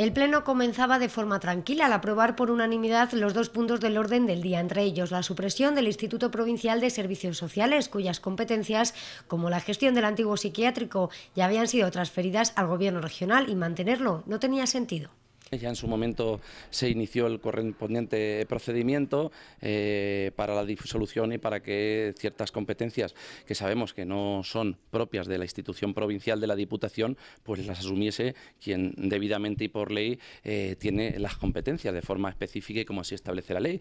El Pleno comenzaba de forma tranquila al aprobar por unanimidad los dos puntos del orden del día, entre ellos la supresión del Instituto Provincial de Servicios Sociales, cuyas competencias, como la gestión del antiguo psiquiátrico, ya habían sido transferidas al Gobierno regional y mantenerlo no tenía sentido. Ya en su momento se inició el correspondiente procedimiento eh, para la disolución y para que ciertas competencias que sabemos que no son propias de la institución provincial de la Diputación, pues las asumiese quien debidamente y por ley eh, tiene las competencias de forma específica y como así establece la ley.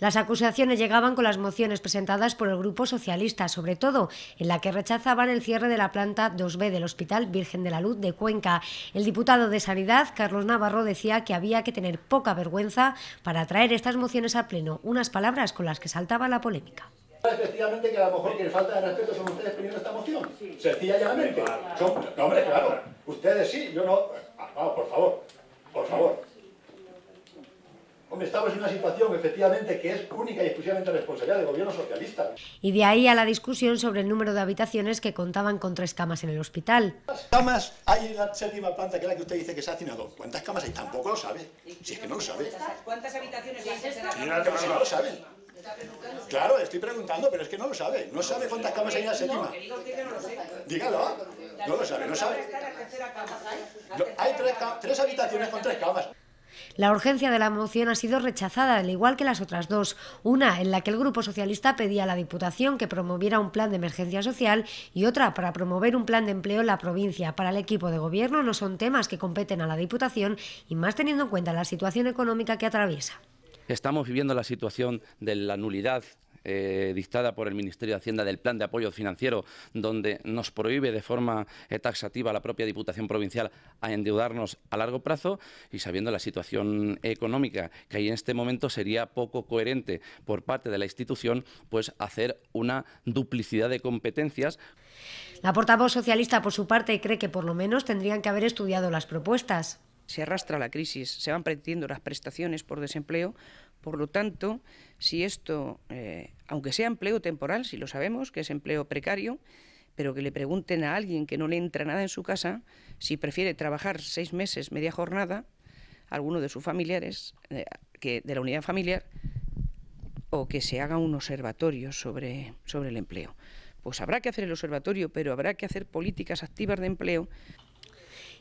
Las acusaciones llegaban con las mociones presentadas por el Grupo Socialista, sobre todo en la que rechazaban el cierre de la planta 2B del Hospital Virgen de la Luz de Cuenca. El diputado de Sanidad, Carlos Navarro, decía que había que tener poca vergüenza para traer estas mociones a pleno, unas palabras con las que saltaba la polémica Especialmente que a lo mejor que falta de respeto son ustedes pidiendo esta moción. Sí. hombre, claro. Ustedes sí, yo no. Ah, vamos, por favor. Por favor. Hombre, estamos en una situación efectivamente que es única y exclusivamente responsabilidad del gobierno socialista. Y de ahí a la discusión sobre el número de habitaciones que contaban con tres camas en el hospital. camas hay en la séptima planta, que es la que usted dice que se ha hacinado. ¿Cuántas camas hay? Tampoco lo sabe. Si es que no lo sabe. ¿Cuántas habitaciones hay? Si no lo sabe. Claro, estoy preguntando, pero es que no lo sabe. No sabe cuántas camas hay en la séptima. Dígalo. No lo sabe, no sabe. hay tres, tres habitaciones con tres camas. La urgencia de la moción ha sido rechazada, al igual que las otras dos, una en la que el Grupo Socialista pedía a la Diputación que promoviera un plan de emergencia social y otra para promover un plan de empleo en la provincia. Para el equipo de gobierno no son temas que competen a la Diputación y más teniendo en cuenta la situación económica que atraviesa. Estamos viviendo la situación de la nulidad eh, dictada por el Ministerio de Hacienda del Plan de Apoyo Financiero, donde nos prohíbe de forma eh, taxativa la propia Diputación Provincial a endeudarnos a largo plazo y sabiendo la situación económica que hay en este momento, sería poco coherente por parte de la institución pues hacer una duplicidad de competencias. La portavoz socialista, por su parte, cree que por lo menos tendrían que haber estudiado las propuestas. Se arrastra la crisis, se van perdiendo las prestaciones por desempleo por lo tanto, si esto, eh, aunque sea empleo temporal, si lo sabemos, que es empleo precario, pero que le pregunten a alguien que no le entra nada en su casa si prefiere trabajar seis meses, media jornada, alguno de sus familiares, eh, que de la unidad familiar, o que se haga un observatorio sobre, sobre el empleo. Pues habrá que hacer el observatorio, pero habrá que hacer políticas activas de empleo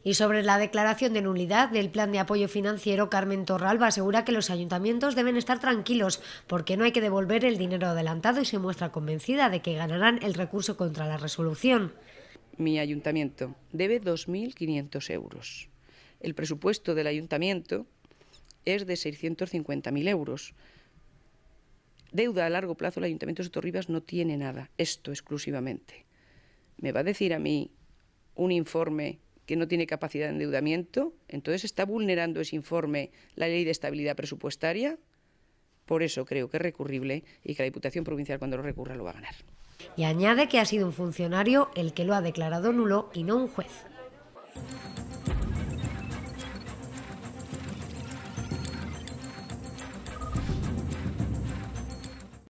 y sobre la declaración de nulidad del plan de apoyo financiero, Carmen Torralba asegura que los ayuntamientos deben estar tranquilos porque no hay que devolver el dinero adelantado y se muestra convencida de que ganarán el recurso contra la resolución. Mi ayuntamiento debe 2.500 euros. El presupuesto del ayuntamiento es de 650.000 euros. Deuda a largo plazo, el Ayuntamiento de Sotorribas no tiene nada, esto exclusivamente. Me va a decir a mí un informe que no tiene capacidad de endeudamiento, entonces está vulnerando ese informe la ley de estabilidad presupuestaria. Por eso creo que es recurrible y que la Diputación Provincial cuando lo recurra lo va a ganar. Y añade que ha sido un funcionario el que lo ha declarado nulo y no un juez.